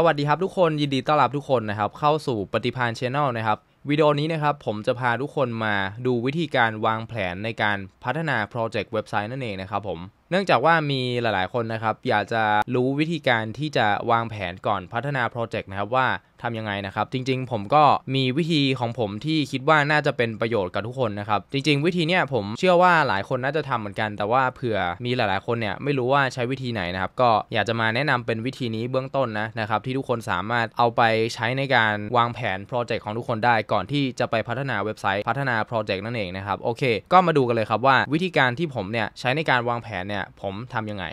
สวัสดีครับทุกคนยินดีต้อนรับทุกคนนะครับ เข้าสู่ปฏิพานชาแนลนะครับ วิดีโอนี้นะครับผมจะพาทุกคนมาดูวิธีการวางแผนในการพัฒนาโปรเจกต์เว็บไซต์นั่นเองนะครับผมเนื่องจากว่ามีหลายๆคนนะครับอยากจะรู้วิธีการที่จะวางแผนก่อนพัฒนาโปรเจกต์นะครับว่าทำยังไงนะครับ จริง ๆผมก็มีวิธีของผมที่คิดว่าน่าจะเป็นประโยชน์กับทุกคนนะครับ จริงๆวิธีเนี้ยผมเชื่อว่าหลายคนน่าจะทำเหมือนกัน แต่ว่าเผื่อมีหลายๆคนเนี่ยไม่รู้ว่าใช้วิธีไหนนะครับก็อยากจะมาแนะนำเป็นวิธีนี้เบื้องต้นนะนะครับ ที่ทุกคนสามารถเอาไปใช้ในการวางแผนโปรเจกต์ของทุกคนได้ ก่อนที่จะไปพัฒนาเว็บไซต์พัฒนาโปรเจกต์นั่นเองนะครับโอเค ก็มาดูกันเลยครับว่าวิธีการที่ผมเนี่ยใช้ในการวางแผนเนี่ยี่ยผมทำยังไง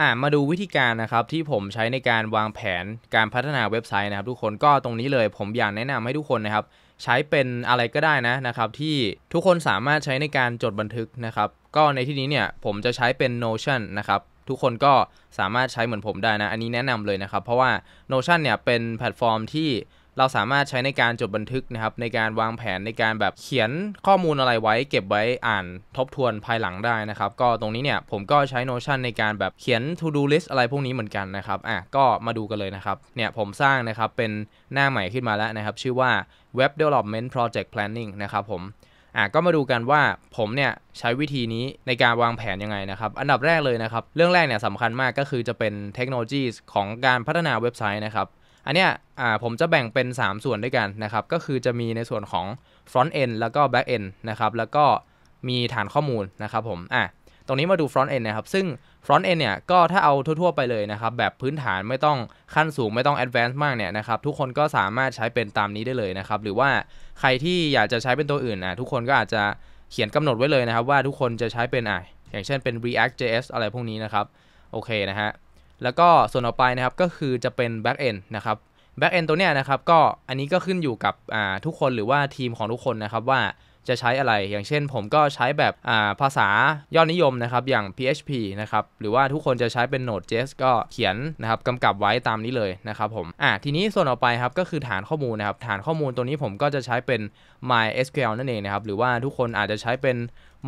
อ่ามาดูวิธีการนะครับที่ผมใช้ในการวางแผนการพัฒนาเว็บไซต์นะครับ ทุกคนก็ตรงนี้เลย ผมอยากแนะนำให้ทุกคนนะครับใช้เป็นอะไรก็ได้นะนะครับ ที่ทุกคนสามารถใช้ในการจดบันทึกนะครับ ก็ในที่นี้เนี่ยผมจะใช้เป็น Notion นะครับทุกคนก็สามารถใช้เหมือนผมได้นะอันนี้แนะนำเลยนะครับ เพราะว่า Notion เนี่ยเป็นแพลตฟอร์มที่เราสามารถใช้ในการจดบันทึกนะครับ ในการวางแผนในการแบบเขียนข้อมูลอะไรไว้ เก็บไว้อ่านทบทวนภายหลังได้นะครับ ก็ตรงนี้เนี่ยผมก็ใช้ Notion ในการแบบเขียน To Do List อะไรพวกนี้เหมือนกันนะครับอ่ะก็มาดูกันเลยนะครับ เนี่ยผมสร้างนะครับเป็นหน้าใหม่ขึ้นมาแล้วนะครับ ชื่อว่า Web Development Project Planning นะครับผมอ่ะก็มาดูกันว่าผมเนี่ยใช้วิธีนี้ในการวางแผนยังไงนะครับ อันดับแรกเลยนะครับเรื่องแรกเนี่ยสำคัญมากก็คือจะเป็นเทคโนโลยีของการพัฒนาเว็บไซต์นะครับอันเนี้ยผมจะแบ่งเป็น 3 ส่วนด้วยกันนะครับ ก็คือจะมีในส่วนของ front end แล้วก็ back end นะครับ แล้วก็มีฐานข้อมูลนะครับผมอ่ะตรงนี้มาดู front end นะครับ ซึ่ง front end เนี่ยก็ถ้าเอาทั่ว ๆ ไปเลยนะครับ แบบพื้นฐานไม่ต้องขั้นสูงไม่ต้อง advanced มากเนี่ยนะครับ ทุกคนก็สามารถใช้เป็นตามนี้ได้เลยนะครับหรือว่าใครที่อยากจะใช้เป็นตัวอื่นนะทุกคนก็อาจจะเขียนกำหนดไว้เลยนะครับ ว่าทุกคนจะใช้เป็นอ่ะอย่างเช่นเป็น react js อะไรพวกนี้นะครับโอเคนะฮะแล้วก็ส่วนต่อไปนะครับก็คือจะเป็น back end นะครับ back end ตัวเนี้ยนะครับก็อันนี้ก็ขึ้นอยู่กับทุกคนหรือว่าทีมของทุกคนนะครับ ว่าจะใช้อะไรอย่างเช่นผมก็ใช้แบบภาษายอดนิยมนะครับอย่าง PHP นะครับหรือว่าทุกคนจะใช้เป็น Node.js ก็เขียนนะครับกำกับไว้ตามนี้เลยนะครับผมอ่ะทีนี้ส่วนต่อไปครับก็คือฐานข้อมูลนะครับฐานข้อมูลตัวนี้ผมก็จะใช้เป็น MySQL นั่นเองนะครับหรือว่าทุกคนอาจจะใช้เป็น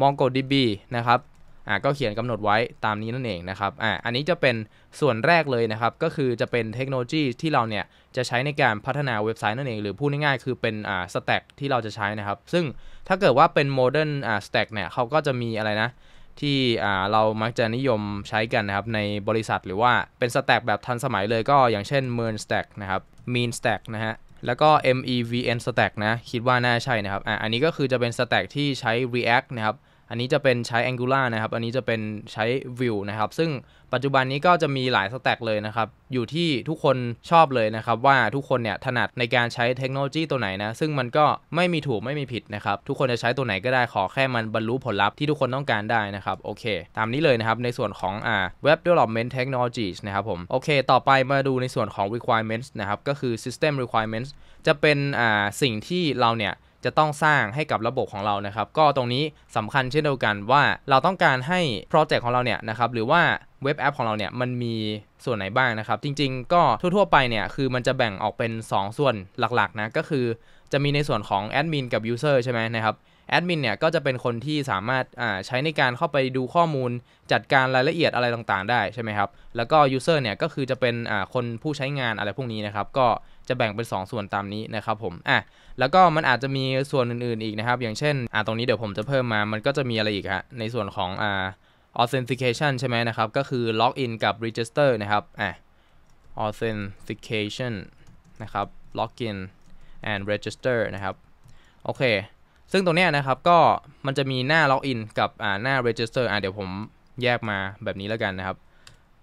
MongoDB นะครับอ่าก็เขียนกำหนดไว้ตามนี้นั่นเองนะครับอ่าอันนี้จะเป็นส่วนแรกเลยนะครับ ก็คือจะเป็นเทคโนโลยี ที่เราเนี่ยจะใช้ในการพัฒนาเว็บไซต์นั่นเองหรือพูดง่ายๆ คือเป็นอ่าสแต็กที่เราจะใช้นะครับ ซึ่งถ้าเกิดว่าเป็นโมเดิร์นอ่าสแต็กเนี่ยเขาก็จะมีอะไรนะ ที่อ่าเรามักจะนิยมใช้กันนะครับในบริษัทหรือว่าเป็นสแต็กแบบทันสมัยเลย ก็อย่างเช่น m e ์นสแต็กนะครับมีนสแต็กนะฮะแล้วก็ MEVN stack นะ คิดว่าน่าใช่นะครับอ่าอันนี้ก็คือจะเป็นสแต็กที่ใช้ React นะครับอันนี้จะเป็นใช้ Angular นะครับ อันนี้จะเป็นใช้ Vue นะครับ ซึ่งปัจจุบันนี้ก็จะมีหลายสแต็กเลยนะครับ อยู่ที่ทุกคนชอบเลยนะครับ ว่าทุกคนเนี่ยถนัดในการใช้เทคโนโลยีตัวไหนนะ ซึ่งมันก็ไม่มีถูกไม่มีผิดนะครับ ทุกคนจะใช้ตัวไหนก็ได้ขอแค่มันบรรลุผลลัพธ์ที่ทุกคนต้องการได้นะครับ โอเค ตามนี้เลยนะครับ ในส่วนของอ่า Web Development Technologies นะครับ ผม โอเค ต่อไปมาดูในส่วนของ requirements นะครับ ก็คือ system requirements จะเป็นอ่าสิ่งที่เราเนี่ยจะต้องสร้างให้กับระบบของเรานะครับ ก็ตรงนี้สำคัญเช่นเดียวกันว่าเราต้องการให้โปรเจกต์ของเราเนี่ยนะครับ หรือว่าเว็บแอปของเราเนี่ยมันมีส่วนไหนบ้างนะครับ จริงๆ ก็ทั่วๆ ไปเนี่ยคือมันจะแบ่งออกเป็น 2 ส่วนหลักๆนะก็คือจะมีในส่วนของแอดมินกับยูเซอร์ใช่ไหมนะครับแอดมินเนี่ยก็จะเป็นคนที่สามารถใช้ในการเข้าไปดูข้อมูลจัดการรายละเอียดอะไรต่างๆ ได้ใช่ไหมครับแล้วก็ยูเซอร์เนี่ยก็คือจะเป็นคนผู้ใช้งานอะไรพวกนี้นะครับก็จะแบ่งเป็น 2 ส่วนตามนี้นะครับผม อ่ะ แล้วก็มันอาจจะมีส่วนอื่นๆอีกนะครับ อย่างเช่น อ่ะตรงนี้เดี๋ยวผมจะเพิ่มมา มันก็จะมีอะไรอีกฮะ ในส่วนของ อ่า authentication ใช่ไหมนะครับ ก็คือ login กับ register นะครับ อ่ะ authentication นะครับ login and register นะครับ โอเค ซึ่งตรงนี้นะครับ ก็มันจะมีหน้า login กับ อ่า หน้า register อ่ะเดี๋ยวผมแยกมาแบบนี้แล้วกันนะครับ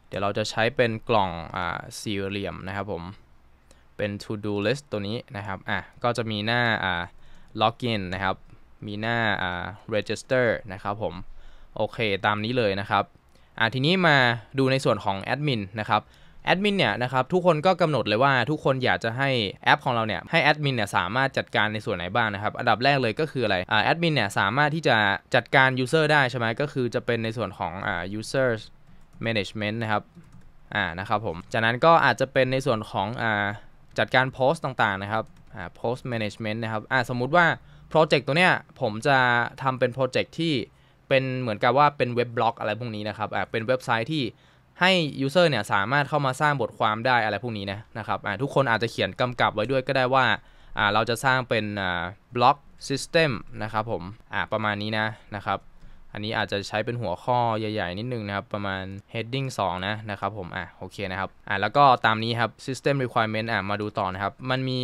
เดี๋ยวเราจะใช้เป็นกล่อง อ่าสี่เหลี่ยมนะครับผมเป็น to do list ตัวนี้นะครับ อ่ะ ก็จะมีหน้าอ่า login นะครับ มีหน้าอ่า register นะครับ ผม โอเค ตามนี้เลยนะครับ อ่ะ ทีนี้มาดูในส่วนของ admin นะครับแอดมินเนี่ยนะครับ ทุกคนก็กำหนดเลยว่า ทุกคนอยากจะให้แอป ของเราเนี่ย ให้แอดมินเนี่ยสามารถจัดการในส่วนไหนบ้างนะครับ อันดับแรกเลยก็คืออะไรแอดมินเนี่ยสามารถที่จะจัดการ user ได้ใช่ไหมก็คือจะเป็นในส่วนของอ่า user management นะครับ อ่า นะครับผม จากนั้นก็อาจจะเป็นในส่วนของอ่าจัดการโพสต์ต่างๆนะครับ อ่า โพสต์แมネจเมนต์นะครับ อ่าสมมุติว่าโปรเจกต์ตัวเนี้ยผมจะทำเป็นโปรเจกต์ที่เป็นเหมือนกับว่าเป็นเว็บบล็อกอะไรพวกนี้นะครับ อ่า เป็นเว็บไซต์ที่ให้ยูเซอร์เนี่ยสามารถเข้ามาสร้างบทความได้อะไรพวกนี้นะ นะครับ อ่า ทุกคนอาจจะเขียนกำกับไว้ด้วยก็ได้ว่า อ่า เราจะสร้างเป็น อ่า บล็อกซิสเต็มนะครับผม อ่าประมาณนี้นะ นะครับอันนี้อาจจะใช้เป็นหัวข้อใหญ่ๆ นิดนึงนะครับ ประมาณ heading 2 นะนะครับผมอ่ะโอเคนะครับอ่ะแล้วก็ตามนี้ครับ system requirement อ่ะมาดูต่อนะครับ มันมี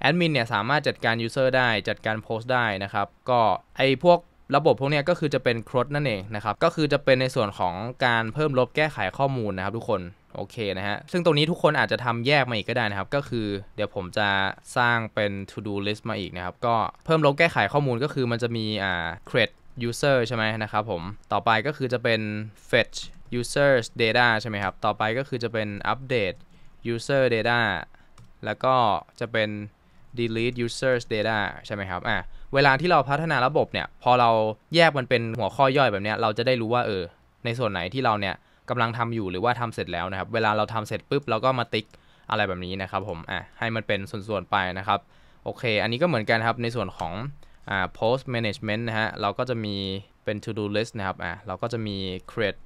แอดมินเนี่ยสามารถจัดการ user ได้จัดการ post ได้นะครับ ก็ไอพวกระบบพวกนี้ก็คือจะเป็นครดนั่นเองนะครับ ก็คือจะเป็นในส่วนของการเพิ่มลบแก้ไขข้อมูลนะครับทุกคน โอเคนะฮะซึ่งตรงนี้ทุกคนอาจจะทำแยกมาอีกก็ได้นะครับ ก็คือเดี๋ยวผมจะสร้างเป็น to do list มาอีกนะครับ ก็เพิ่มลบแก้ไขข้อมูลก็คือมันจะมีอ่า create user ใช่ไหมนะครับผม ต่อไปก็คือจะเป็น fetch users data ใช่ไหมครับ ต่อไปก็คือจะเป็น update user data แล้วก็จะเป็น delete users data ใช่ไหมครับอ่ะเวลาที่เราพัฒนาระบบเนี่ยพอเราแยกมันเป็นหัวข้อย่อยแบบนี้เราจะได้รู้ว่าเออในส่วนไหนที่เราเนี่ยกำลังทำอยู่หรือว่าทำเสร็จแล้วนะครับเวลาเราทำเสร็จปุ๊บเราก็มาติ๊กอะไรแบบนี้นะครับผมอ่ะให้มันเป็นส่วนๆไปนะครับโอเค อันนี้ก็เหมือนกันครับในส่วนของอ่า post management นะฮะเราก็จะมีเป็น to do list นะครับอ่าเราก็จะมี create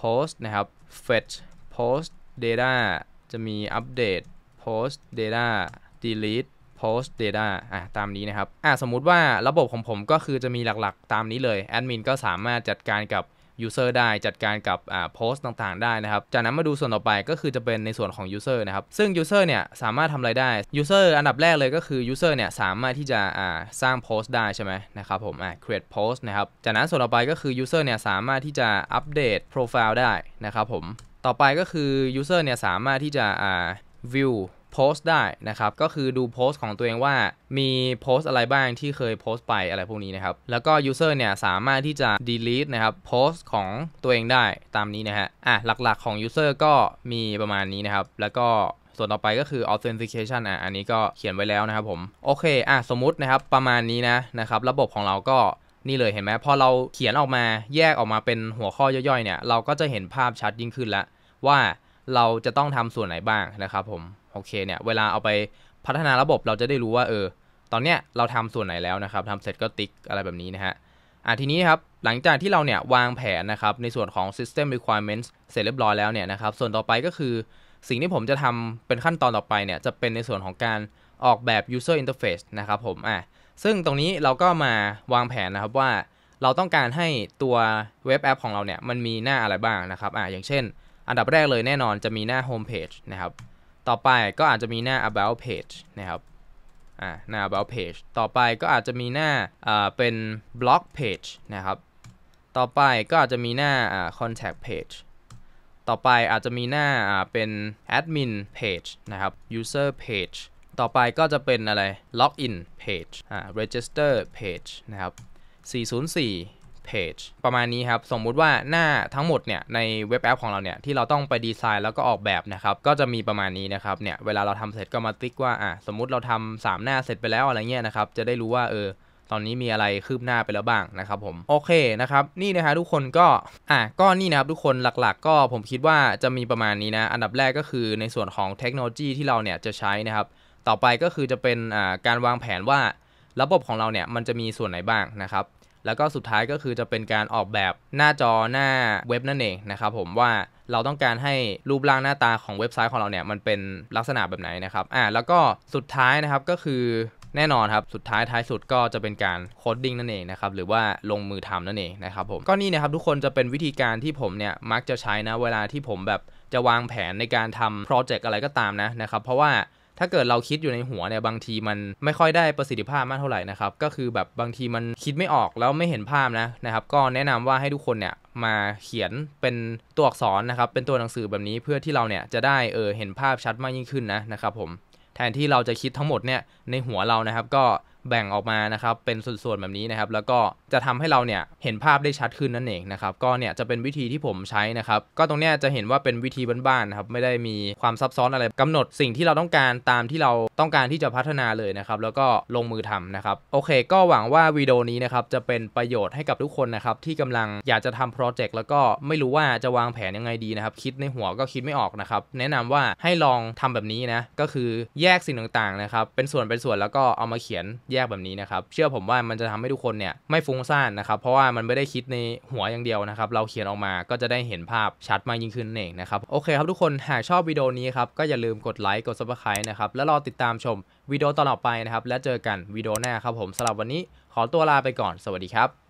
post นะครับ fetch post data จะมี update post data delete post data อ่าตามนี้นะครับอ่าสมมุติว่าระบบของผมก็คือจะมีหลักๆตามนี้เลย แอดมินก็สามารถจัดการกับยูเซอร์ได้จัดการกับโพสต์ต่างๆได้นะครับ จากนั้นมาดูส่วนต่อไปก็คือจะเป็นในส่วนของยูเซอร์นะครับ ซึ่งยูเซอร์เนี่ย สามารถทำอะไรได้ยูเซอร์อันดับแรกเลยก็คือยูเซอร์เนี่ยสามารถที่จะสร้างโพสต์ได้ใช่ไหมนะครับผม create post นะครับจากนั้นส่วนต่อไปก็คือยูเซอร์เนี่ยสามารถที่จะอัปเดตโปรไฟล์ได้นะครับผม ต่อไปก็คือยูเซอร์เนี่ยสามารถที่จะ view โพสต์ได้นะครับ ก็คือดูโพสต์ของตัวเองว่ามีโพสต์อะไรบ้างที่เคยโพสต์ไปอะไรพวกนี้นะครับ แล้วก็ยูเซอร์เนี่ยสามารถที่จะ delete นะครับโพสต์ของตัวเองได้ตามนี้นะฮะ อ่ะหลักๆของยูเซอร์ก็มีประมาณนี้นะครับ แล้วก็ส่วนต่อไปก็คือ authentication อ่ะ อันนี้ก็เขียนไว้แล้วนะครับผม โอเค อ่ะสมมุตินะครับประมาณนี้นะนะครับ ระบบของเราก็นี่เลยเห็นไหม พอเราเขียนออกมาแยกออกมาเป็นหัวข้อย่อยๆ เนี่ยเราก็จะเห็นภาพชัดยิ่งขึ้นแล้วว่าเราจะต้องทำส่วนไหนบ้างนะครับผมโอเคเนี่ย เวลาเอาไปพัฒนาระบบเราจะได้รู้ว่าเออ ตอนเนี้ยเราทำส่วนไหนแล้วนะครับทำเสร็จก็ติ๊กอะไรแบบนี้นะฮะ อ่าทีนี้ครับหลังจากที่เราเนี่ยวางแผนนะครับในส่วนของ system requirements เสร็จเรียบร้อยแล้วเนี่ยนะครับ ส่วนต่อไปก็คือสิ่งที่ผมจะทำเป็นขั้นตอนต่อไปเนี่ย จะเป็นในส่วนของการออกแบบ user interface นะครับผม อ่าซึ่งตรงนี้เราก็มาวางแผนนะครับว่าเราต้องการให้ตัวเว็บแอปของเราเนี่ยมันมีหน้าอะไรบ้างนะครับ อ่าอย่างเช่น อันดับแรกเลยแน่นอนจะมีหน้า home page นะครับต่อไปก็อาจจะมีหน้า about page นะครับ อ่า หน้า about page ต่อไปก็อาจจะมีหน้าอ่าเป็น blog page นะครับ ต่อไปก็อาจจะมีหน้า อ่า contact page ต่อไปอาจจะมีหน้า อ่า เป็น admin page นะครับ user page ต่อไปก็จะเป็นอะไร login page อ่า register page นะครับ404 Page ประมาณนี้ครับสมมุติว่าหน้าทั้งหมดเนี่ยในเว็บแอปของเราเนี่ยที่เราต้องไปดีไซน์แล้วก็ออกแบบนะครับ ก็จะมีประมาณนี้นะครับ เนี่ยเวลาเราทำเสร็จก็มาติ๊กว่าอ่ะสมมติเราทำ 3 หน้าเสร็จไปแล้วอะไรเงี้ยนะครับ จะได้รู้ว่าเออตอนนี้มีอะไรคืบหน้าไปแล้วบ้างนะครับ ผมโอเคนะครับ นี่นะฮะทุกคนก็อ่ะก็นี่นะครับ ทุกคนหลัก ๆ ก็ผมคิดว่าจะมีประมาณนี้นะอันดับแรกก็คือในส่วนของเทคโนโลยี ที่เราเนี่ยจะใช้นะครับ ต่อไปก็คือจะเป็นอ่าการวางแผนว่า ระบบของเราเนี่ยมันจะมีส่วนไหนบ้างนะครับแล้วก็สุดท้ายก็คือจะเป็นการออกแบบหน้าจอหน้าเว็บนั่นเองนะครับ ผมว่าเราต้องการให้รูปร่างหน้าตาของเว็บไซต์ของเราเนี่ยมันเป็นลักษณะแบบไหนนะครับอ่าแล้วก็สุดท้ายนะครับก็คือแน่นอนครับสุดท้ายท้ายสุดก็จะเป็นการโคดดิ้งนั่นเองนะครับหรือว่าลงมือทำนั่นเองนะครับ ผมก็นี่นะครับทุกคนจะเป็นวิธีการที่ผมเนี่ยมักจะใช้นะเวลาที่ผมแบบจะวางแผนในการทำโปรเจกต์อะไรก็ตามนะนะครับเพราะว่าถ้าเกิดเราคิดอยู่ในหัวเนี่ยบางทีมันไม่ค่อยได้ประสิทธิภาพมากเท่าไหร่นะครับก็คือแบบบางทีมันคิดไม่ออกแล้วไม่เห็นภาพนะนะครับก็แนะนำว่าให้ทุกคนเนี่ยมาเขียนเป็นตัวอักษรนะครับเป็นตัวหนังสือแบบนี้เพื่อที่เราเนี่ยจะได้เออเห็นภาพชัดมากยิ่งขึ้นนะนะครับผมแทนที่เราจะคิดทั้งหมดเนี่ยในหัวเรานะครับก็แบ่งออกมานะครับเป็นส่วนๆแบบนี้นะครับแล้วก็จะทำให้เราเนี่ยเห็นภาพได้ชัดขึ้นนั่นเองนะครับก็เนี่ยจะเป็นวิธีที่ผมใช้นะครับก็ตรงเนี้ยจะเห็นว่าเป็นวิธีบ้านๆนะครับไม่ได้มีความซับซ้อนอะไร กำหนดสิ่งที่เราต้องการตามที่เราต้องการที่จะพัฒนาเลยนะครับแล้วก็ลงมือทำนะครับโอเค ก็หวังว่าวิดีโอนี้นะครับจะเป็นประโยชน์ให้กับทุกคนนะครับที่กำลังอยากจะทำโปรเจกต์แล้วก็ไม่รู้ว่าจะวางแผนยังไงดีนะครับคิดในหัวก็คิดไม่ออกนะครับแนะนำว่าให้ลองทำแบบนี้นะก็คือแยกสิ่งต่างๆนะครับเป็นส่วนเป็นส่วนแล้วก็เอามาเขียนแยกแบบนี้นะครับเชื่อผมว่ามันจะทำให้ทุกคนเนี่ย ไม่ฟุ้งซ่านนะครับเพราะว่ามันไม่ได้คิดในหัวอย่างเดียวนะครับเราเขียนออกมาก็จะได้เห็นภาพชัดมากยิ่งขึ้นเองนะครับโอเค ครับทุกคนหากชอบวิดีโอนี้ครับก็อย่าลืมกดไลค์กดซับสไครต์นะครับแล้วรอติดตามชมวิดีโอต่อไปนะครับและเจอกันวิดีโอหน้าครับผมสำหรับวันนี้ขอตัวลาไปก่อนสวัสดีครับ